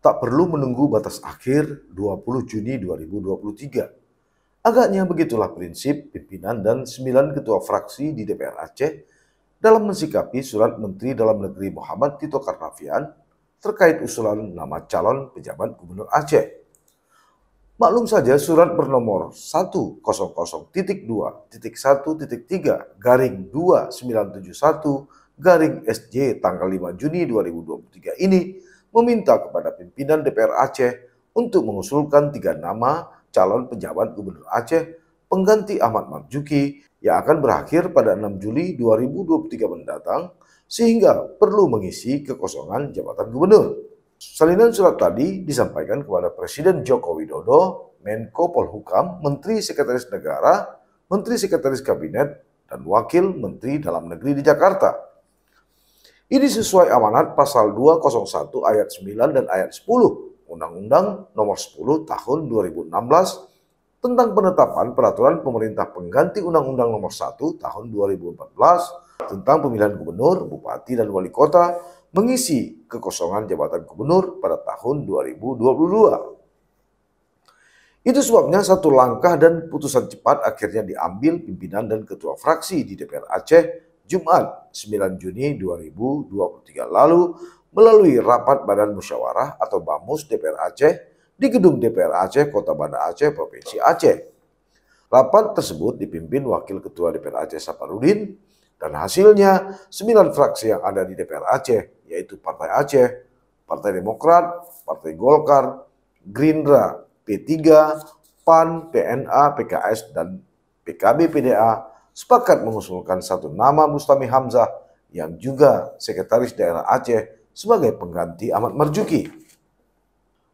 tak perlu menunggu batas akhir 20 Juni 2023. Agaknya begitulah prinsip pimpinan dan sembilan ketua fraksi di DPR Aceh dalam mensikapi surat Menteri Dalam Negeri Muhammad Tito Karnavian terkait usulan nama calon pejabat Gubernur Aceh. Maklum saja surat bernomor 100.2.1.3 garing 2971 garing SJ tanggal 5 Juni 2023 ini meminta kepada pimpinan DPR Aceh untuk mengusulkan tiga nama calon pejabat gubernur Aceh pengganti Ahmad Marzuki yang akan berakhir pada 6 Juli 2023 mendatang sehingga perlu mengisi kekosongan jabatan gubernur. Salinan surat tadi disampaikan kepada Presiden Joko Widodo, Menko Polhukam, Menteri Sekretaris Negara, Menteri Sekretaris Kabinet, dan Wakil Menteri Dalam Negeri di Jakarta. Ini sesuai amanat pasal 201 ayat 9 dan ayat 10 Undang-Undang Nomor 10 Tahun 2016 tentang penetapan peraturan pemerintah pengganti Undang-Undang Nomor 1 Tahun 2014 tentang pemilihan gubernur, bupati, dan wali kota mengisi kekosongan jabatan gubernur pada tahun 2022. Itu sebabnya satu langkah dan putusan cepat akhirnya diambil pimpinan dan ketua fraksi di DPR Aceh Jumat 9 Juni 2023 lalu melalui rapat Badan Musyawarah atau BAMUS DPR Aceh di gedung DPR Aceh, Kota Banda Aceh, Provinsi Aceh. Rapat tersebut dipimpin Wakil Ketua DPR Aceh Saparudin dan hasilnya 9 fraksi yang ada di DPR Aceh yaitu Partai Aceh, Partai Demokrat, Partai Golkar, Gerindra, P3, PAN, PNA, PKS, dan PKB PDA sepakat mengusulkan satu nama Mustami Hamzah yang juga sekretaris daerah Aceh sebagai pengganti Ahmad Marjuki.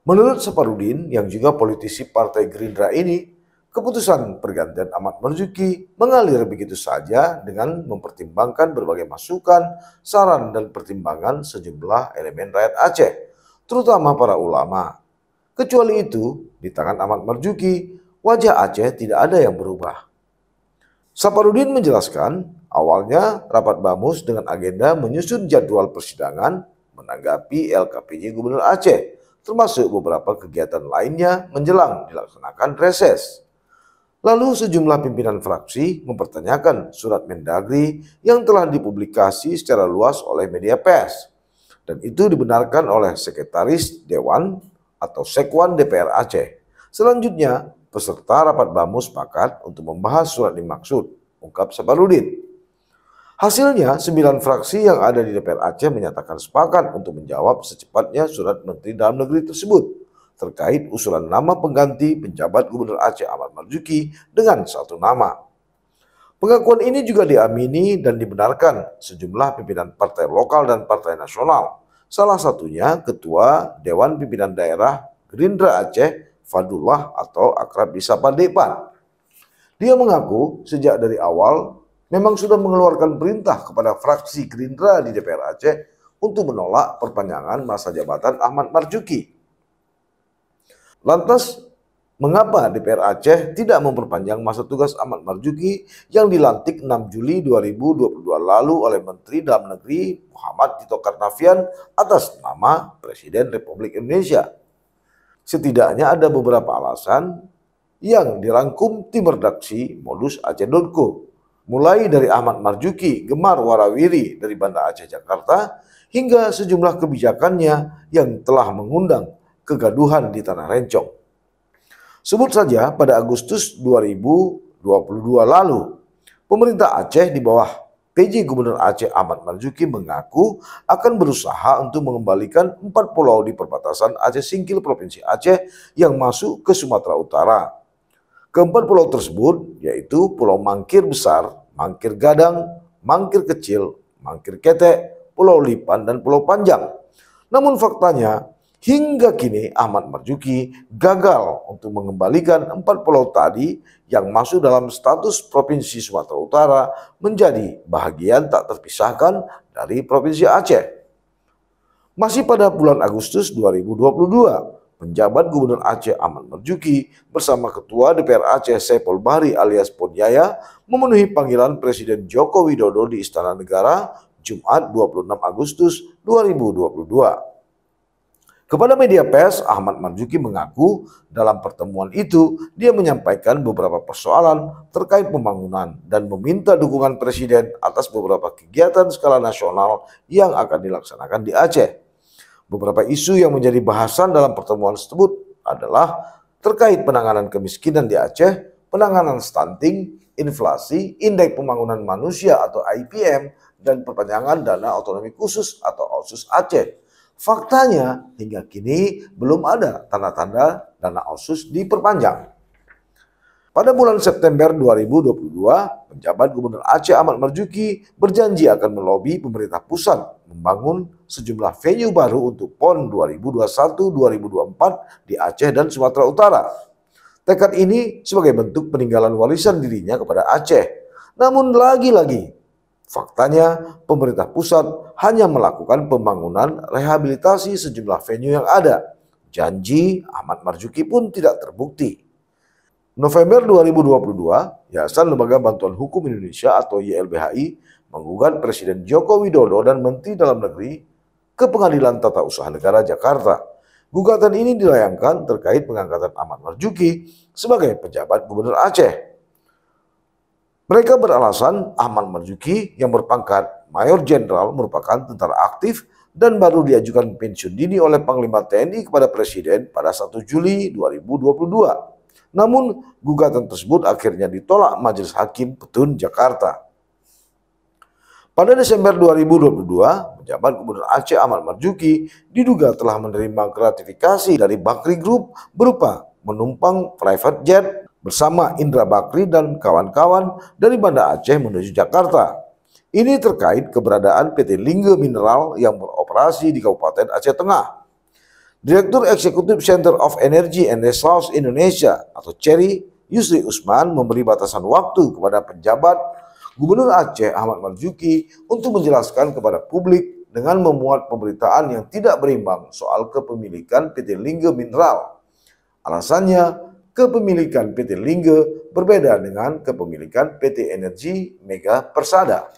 Menurut Separudin yang juga politisi Partai Gerindra ini, keputusan pergantian Ahmad Marjuki mengalir begitu saja dengan mempertimbangkan berbagai masukan, saran dan pertimbangan sejumlah elemen rakyat Aceh, terutama para ulama. Kecuali itu, di tangan Ahmad Marjuki, wajah Aceh tidak ada yang berubah. Saparudin menjelaskan, awalnya rapat BAMUS dengan agenda menyusun jadwal persidangan menanggapi LKPJ Gubernur Aceh, termasuk beberapa kegiatan lainnya menjelang dilaksanakan reses. Lalu sejumlah pimpinan fraksi mempertanyakan surat Mendagri yang telah dipublikasi secara luas oleh media pers. Dan itu dibenarkan oleh Sekretaris Dewan atau Sekwan DPR Aceh. Selanjutnya, Peserta rapat Bamus sepakat untuk membahas surat dimaksud, ungkap Sabaludin. Hasilnya, sembilan fraksi yang ada di DPR Aceh menyatakan sepakat untuk menjawab secepatnya surat Menteri Dalam Negeri tersebut terkait usulan nama pengganti penjabat Gubernur Aceh Ahmad Marzuki dengan satu nama. Pengakuan ini juga diamini dan dibenarkan sejumlah pimpinan partai lokal dan partai nasional. Salah satunya Ketua Dewan Pimpinan Daerah Gerindra Aceh Fadullah atau akrab disapa Depan. Dia mengaku sejak dari awal memang sudah mengeluarkan perintah kepada fraksi Gerindra di DPR Aceh untuk menolak perpanjangan masa jabatan Ahmad Marjuki. Lantas, mengapa DPR Aceh tidak memperpanjang masa tugas Ahmad Marjuki yang dilantik 6 Juli 2022 lalu oleh Menteri Dalam Negeri Muhammad Tito Karnavian atas nama Presiden Republik Indonesia? setidaknya ada beberapa alasan yang dirangkum tim redaksi Modus Aceh Donko. Mulai dari Ahmad Marjuki, Gemar Warawiri dari Banda Aceh Jakarta, hingga sejumlah kebijakannya yang telah mengundang kegaduhan di Tanah Rencong. Sebut saja pada Agustus 2022 lalu, pemerintah Aceh di bawah PJ Gubernur Aceh Ahmad Marzuki mengaku akan berusaha untuk mengembalikan empat pulau di perbatasan Aceh Singkil Provinsi Aceh yang masuk ke Sumatera Utara. Keempat pulau tersebut yaitu Pulau Mangkir Besar, Mangkir Gadang, Mangkir Kecil, Mangkir Ketek, Pulau Lipan, dan Pulau Panjang. Namun faktanya, Hingga kini Ahmad Marzuki gagal untuk mengembalikan empat pulau tadi yang masuk dalam status Provinsi Sumatera Utara menjadi bahagian tak terpisahkan dari Provinsi Aceh. Masih pada bulan Agustus 2022, penjabat Gubernur Aceh Ahmad Marzuki bersama Ketua DPR Aceh Sepol Bahri alias Ponyaya memenuhi panggilan Presiden Joko Widodo di Istana Negara Jumat 26 Agustus 2022. Kepada media pers, Ahmad Marzuki mengaku dalam pertemuan itu dia menyampaikan beberapa persoalan terkait pembangunan dan meminta dukungan presiden atas beberapa kegiatan skala nasional yang akan dilaksanakan di Aceh. Beberapa isu yang menjadi bahasan dalam pertemuan tersebut adalah terkait penanganan kemiskinan di Aceh, penanganan stunting, inflasi, indeks pembangunan manusia atau IPM, dan perpanjangan dana otonomi khusus atau OSUS Aceh. Faktanya, hingga kini belum ada tanda-tanda dana OSUS diperpanjang. Pada bulan September 2022, penjabat Gubernur Aceh Ahmad Marjuki berjanji akan melobi pemerintah pusat membangun sejumlah venue baru untuk PON 2021-2024 di Aceh dan Sumatera Utara. Tekad ini sebagai bentuk peninggalan warisan dirinya kepada Aceh. Namun lagi-lagi, Faktanya, pemerintah pusat hanya melakukan pembangunan rehabilitasi sejumlah venue yang ada. Janji Ahmad Marzuki pun tidak terbukti. November 2022, Yayasan Lembaga Bantuan Hukum Indonesia atau YLBHI menggugat Presiden Joko Widodo dan Menteri Dalam Negeri ke Pengadilan Tata Usaha Negara Jakarta. Gugatan ini dilayangkan terkait pengangkatan Ahmad Marzuki sebagai pejabat Gubernur Aceh. Mereka beralasan Ahmad Marzuki yang berpangkat Mayor Jenderal merupakan tentara aktif dan baru diajukan pensiun dini oleh Panglima TNI kepada Presiden pada 1 Juli 2022. Namun, gugatan tersebut akhirnya ditolak Majelis Hakim Petun Jakarta. Pada Desember 2022, pejabat Gubernur Aceh Ahmad Marzuki diduga telah menerima gratifikasi dari Bakri Group berupa menumpang private jet bersama Indra Bakri dan kawan-kawan dari Banda Aceh menuju Jakarta. Ini terkait keberadaan PT Lingga Mineral yang beroperasi di Kabupaten Aceh Tengah. Direktur Eksekutif Center of Energy and Resource Indonesia atau CERI, Yusri Usman memberi batasan waktu kepada penjabat Gubernur Aceh Ahmad Marzuki untuk menjelaskan kepada publik dengan memuat pemberitaan yang tidak berimbang soal kepemilikan PT Lingga Mineral. Alasannya, kepemilikan PT Lingga berbeda dengan kepemilikan PT Energi Mega Persada.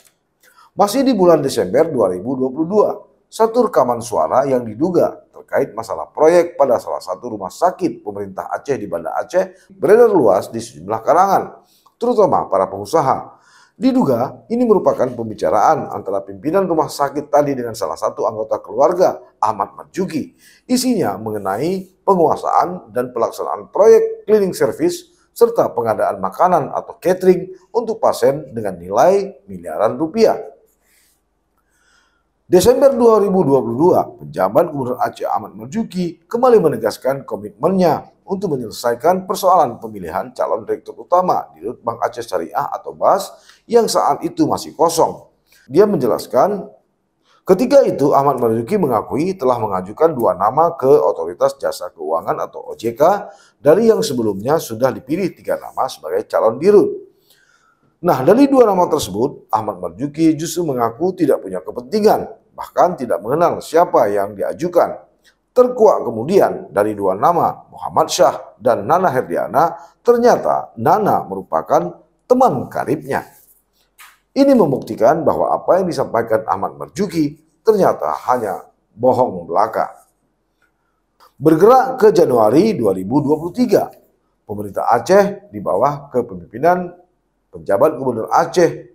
Masih di bulan Desember 2022, satu rekaman suara yang diduga terkait masalah proyek pada salah satu rumah sakit pemerintah Aceh di Banda Aceh beredar luas di sejumlah kalangan, terutama para pengusaha. Diduga ini merupakan pembicaraan antara pimpinan rumah sakit tadi dengan salah satu anggota keluarga, Ahmad Marjuki. Isinya mengenai penguasaan dan pelaksanaan proyek cleaning service, serta pengadaan makanan atau catering untuk pasien dengan nilai miliaran rupiah. Desember 2022, penjabat Gubernur Aceh Ahmad Marzuki kembali menegaskan komitmennya untuk menyelesaikan persoalan pemilihan calon direktur utama di Bank Aceh Syariah atau BAS yang saat itu masih kosong. Dia menjelaskan Ketiga itu, Ahmad Marzuki mengakui telah mengajukan dua nama ke Otoritas Jasa Keuangan atau OJK dari yang sebelumnya sudah dipilih tiga nama sebagai calon dirut. Nah, dari dua nama tersebut, Ahmad Marzuki justru mengaku tidak punya kepentingan, bahkan tidak mengenal siapa yang diajukan. Terkuak kemudian dari dua nama, Muhammad Syah dan Nana Herdiana, ternyata Nana merupakan teman karibnya. Ini membuktikan bahwa apa yang disampaikan Ahmad Marjuki ternyata hanya bohong belaka. Bergerak ke Januari 2023, pemerintah Aceh di bawah kepemimpinan penjabat gubernur Aceh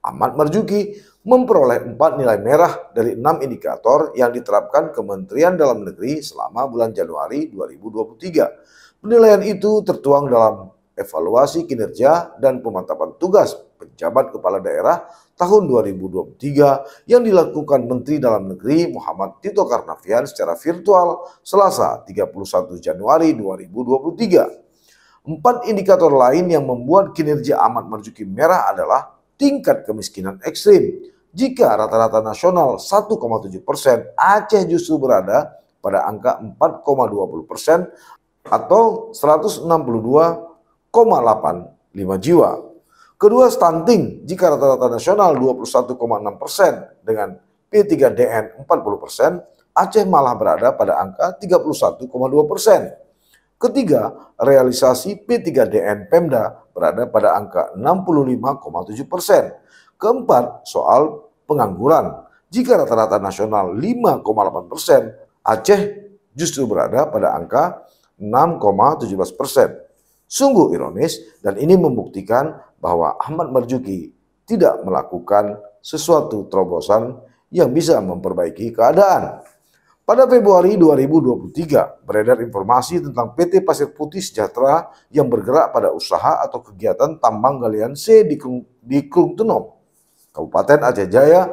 Ahmad Marjuki memperoleh empat nilai merah dari enam indikator yang diterapkan Kementerian Dalam Negeri selama bulan Januari 2023. Penilaian itu tertuang dalam evaluasi kinerja dan pemantapan tugas pejabat kepala daerah tahun 2023 yang dilakukan Menteri Dalam Negeri Muhammad Tito Karnavian secara virtual Selasa 31 Januari 2023. Empat indikator lain yang membuat kinerja Ahmad Marzuki merah adalah tingkat kemiskinan ekstrim. Jika rata-rata nasional 1,7 persen, Aceh justru berada pada angka 4,20 persen atau 162,85 jiwa. Kedua stunting jika rata-rata nasional 21,6 persen dengan P3DN 40 persen, Aceh malah berada pada angka 31,2 persen. Ketiga, realisasi P3DN Pemda berada pada angka 65,7 persen. Keempat, soal pengangguran. Jika rata-rata nasional 5,8 persen, Aceh justru berada pada angka 6,17 persen. Sungguh ironis dan ini membuktikan bahwa Ahmad Marzuki tidak melakukan sesuatu terobosan yang bisa memperbaiki keadaan. Pada Februari 2023, beredar informasi tentang PT Pasir Putih Sejahtera yang bergerak pada usaha atau kegiatan tambang galian C di, Kung, Kabupaten Aceh Jaya,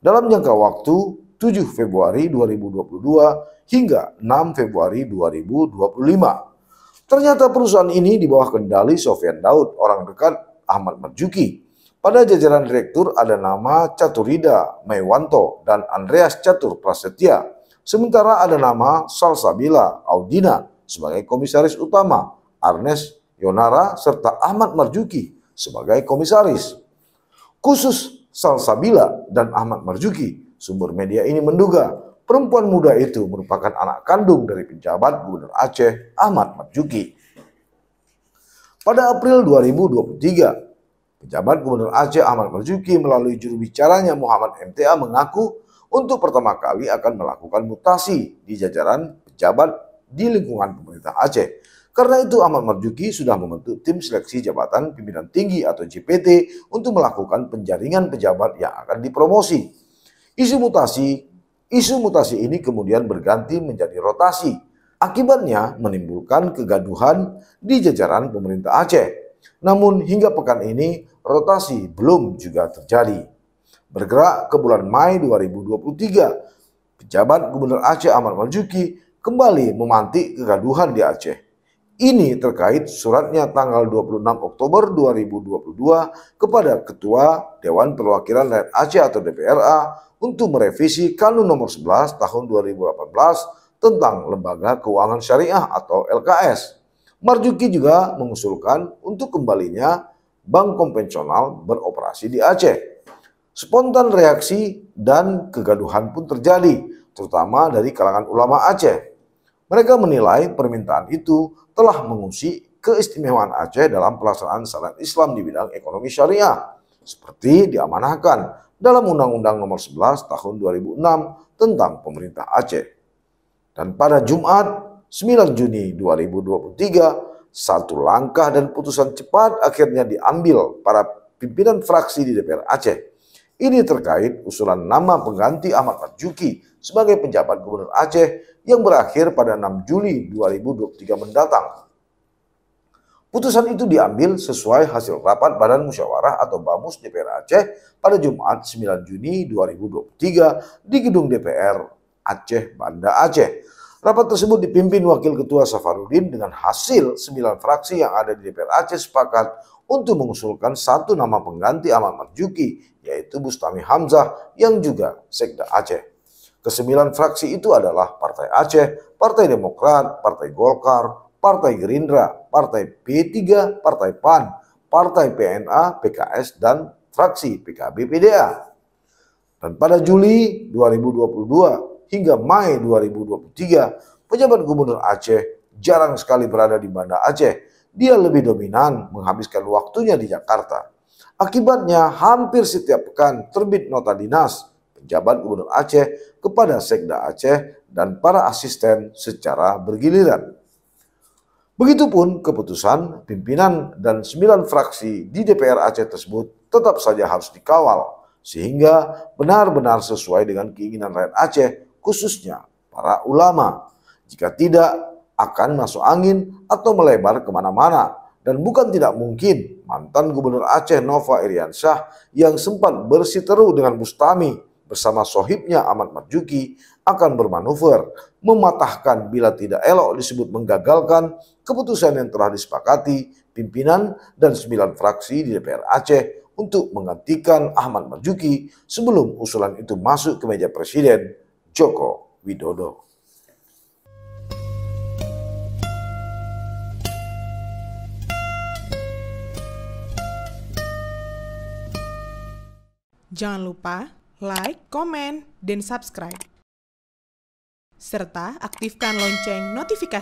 dalam jangka waktu 7 Februari 2022 hingga 6 Februari 2025. Ternyata perusahaan ini di bawah kendali Sofian Daud, orang dekat Ahmad Marjuki. Pada jajaran direktur ada nama Caturida Mewanto dan Andreas Catur Prasetya. Sementara ada nama Salsabila Audina sebagai komisaris utama, Arnes Yonara serta Ahmad Marjuki sebagai komisaris. Khusus Salsabila dan Ahmad Marjuki Sumber media ini menduga perempuan muda itu merupakan anak kandung dari penjabat Gubernur Aceh Ahmad Marjuki. Pada April 2023, penjabat Gubernur Aceh Ahmad Marjuki melalui juru bicaranya Muhammad MTA mengaku untuk pertama kali akan melakukan mutasi di jajaran pejabat di lingkungan pemerintah Aceh. Karena itu Ahmad Marjuki sudah membentuk tim seleksi jabatan pimpinan tinggi atau JPT untuk melakukan penjaringan pejabat yang akan dipromosi. Isu mutasi, isu mutasi ini kemudian berganti menjadi rotasi. Akibatnya menimbulkan kegaduhan di jajaran pemerintah Aceh. Namun hingga pekan ini rotasi belum juga terjadi. Bergerak ke bulan Mei 2023, pejabat Gubernur Aceh Ahmad Maljuki kembali memantik kegaduhan di Aceh. Ini terkait suratnya tanggal 26 Oktober 2022 kepada Ketua Dewan Perwakilan Rakyat Aceh atau DPRA untuk merevisi Kanun Nomor 11 Tahun 2018 tentang Lembaga Keuangan Syariah atau LKS. Marjuki juga mengusulkan untuk kembalinya bank konvensional beroperasi di Aceh. Spontan reaksi dan kegaduhan pun terjadi, terutama dari kalangan ulama Aceh. Mereka menilai permintaan itu telah mengusik keistimewaan Aceh dalam pelaksanaan syariat Islam di bidang ekonomi syariah, seperti diamanahkan dalam Undang-Undang Nomor 11 Tahun 2006 tentang Pemerintah Aceh. Dan pada Jumat 9 Juni 2023, satu langkah dan putusan cepat akhirnya diambil para pimpinan fraksi di DPR Aceh. Ini terkait usulan nama pengganti Ahmad Marjuki sebagai penjabat Gubernur Aceh yang berakhir pada 6 Juli 2023 mendatang. Putusan itu diambil sesuai hasil rapat Badan Musyawarah atau BAMUS DPR Aceh pada Jumat 9 Juni 2023 di Gedung DPR Aceh, Banda Aceh. Rapat tersebut dipimpin Wakil Ketua Safarudin dengan hasil 9 fraksi yang ada di DPR Aceh sepakat untuk mengusulkan satu nama pengganti Ahmad Marjuki yaitu Bustami Hamzah yang juga Sekda Aceh. Kesembilan fraksi itu adalah Partai Aceh, Partai Demokrat, Partai Golkar, Partai Gerindra, Partai P3, Partai PAN, Partai PNA, PKS, dan fraksi PKB PDA. Dan pada Juli 2022 hingga Mei 2023, pejabat gubernur Aceh jarang sekali berada di Banda Aceh. Dia lebih dominan menghabiskan waktunya di Jakarta. Akibatnya hampir setiap pekan terbit nota dinas pejabat gubernur Aceh kepada Sekda Aceh dan para asisten secara bergiliran. Begitupun keputusan pimpinan dan sembilan fraksi di DPR Aceh tersebut tetap saja harus dikawal sehingga benar-benar sesuai dengan keinginan rakyat Aceh khususnya para ulama. Jika tidak akan masuk angin atau melebar kemana-mana dan bukan tidak mungkin mantan Gubernur Aceh Nova Iriansyah yang sempat bersiteru dengan Bustami bersama sohibnya Ahmad Marjuki akan bermanuver, mematahkan bila tidak elok disebut menggagalkan keputusan yang telah disepakati pimpinan dan sembilan fraksi di DPR Aceh untuk menggantikan Ahmad Marjuki sebelum usulan itu masuk ke meja Presiden Joko Widodo. Jangan lupa like, komen, dan subscribe. Serta aktifkan lonceng notifikasi.